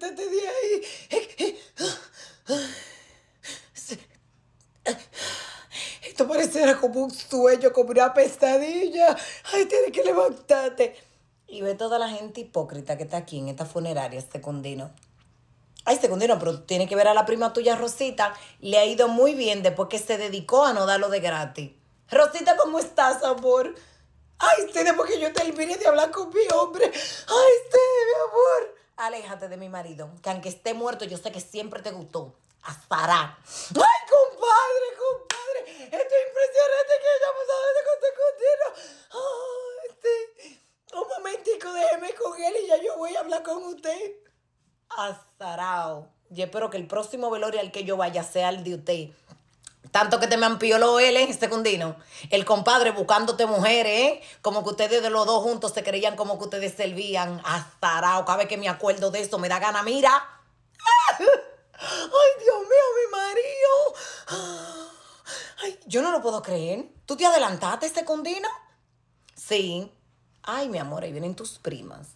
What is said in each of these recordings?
levántate de ahí. Eh, eh, ah, ah. Esto parece como un sueño, como una pesadilla. Ay, tienes que levantarte. Y ve toda la gente hipócrita que está aquí en esta funeraria, Secundino. Este Ay, secundino, este pero tiene que ver a la prima tuya, Rosita. Le ha ido muy bien después que se dedicó a no darlo de gratis. Rosita, ¿cómo estás, amor? Ay, sí, porque que yo terminé de hablar con mi hombre de mi marido, que aunque esté muerto, yo sé que siempre te gustó. Azará. ¡Ay, compadre, compadre! es impresionante que hayamos hablado de contigo! ¡Ay, este, un momentico, déjeme con él y ya yo voy a hablar con usted. Azarao. Yo espero que el próximo velorio al que yo vaya sea el de usted. Tanto que te me lo él, ¿eh? Secundino? El compadre buscándote mujeres, ¿eh? Como que ustedes de los dos juntos se creían como que ustedes servían. hasta cada vez que me acuerdo de eso. me da gana, mira. ¡Ay, Dios mío, mi marido! Ay, yo no lo puedo creer. ¿Tú te adelantaste, Secundino? Sí. Ay, mi amor, ahí vienen tus primas.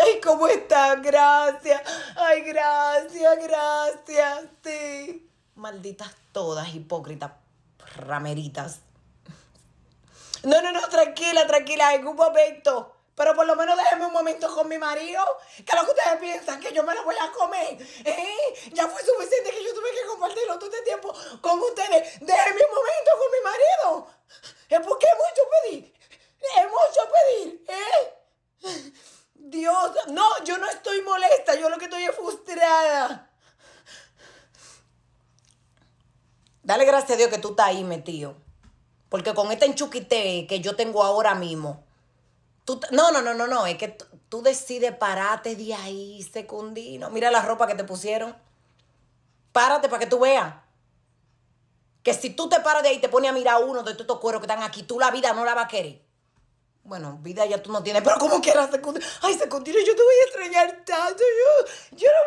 Ay, ¿cómo estás? Gracias. Ay, gracias, gracias. Sí malditas todas, hipócritas, rameritas. No, no, no, tranquila, tranquila, en un momento. Pero por lo menos déjeme un momento con mi marido. Que lo que ustedes piensan, que yo me lo voy a comer. ¿Eh? Ya fue suficiente que yo tuve que compartirlo todo este tiempo con ustedes. Déjeme un momento con mi marido. Es porque es mucho pedir. Es mucho pedir. ¿eh? Dios, no, yo no estoy molesta. Yo lo que estoy es frustrada. Dale gracias a Dios que tú estás ahí metido. Porque con este enchuquite que yo tengo ahora mismo, tú, no, no, no, no, no, es que tú decides pararte de ahí, secundino. Mira la ropa que te pusieron. Párate para que tú veas. Que si tú te paras de ahí y te pones a mirar uno de estos cueros que están aquí, tú la vida no la vas a querer. Bueno, vida ya tú no tienes, pero como quieras, secundino. Ay, secundino, yo te voy a extrañar tanto. Yo, yo no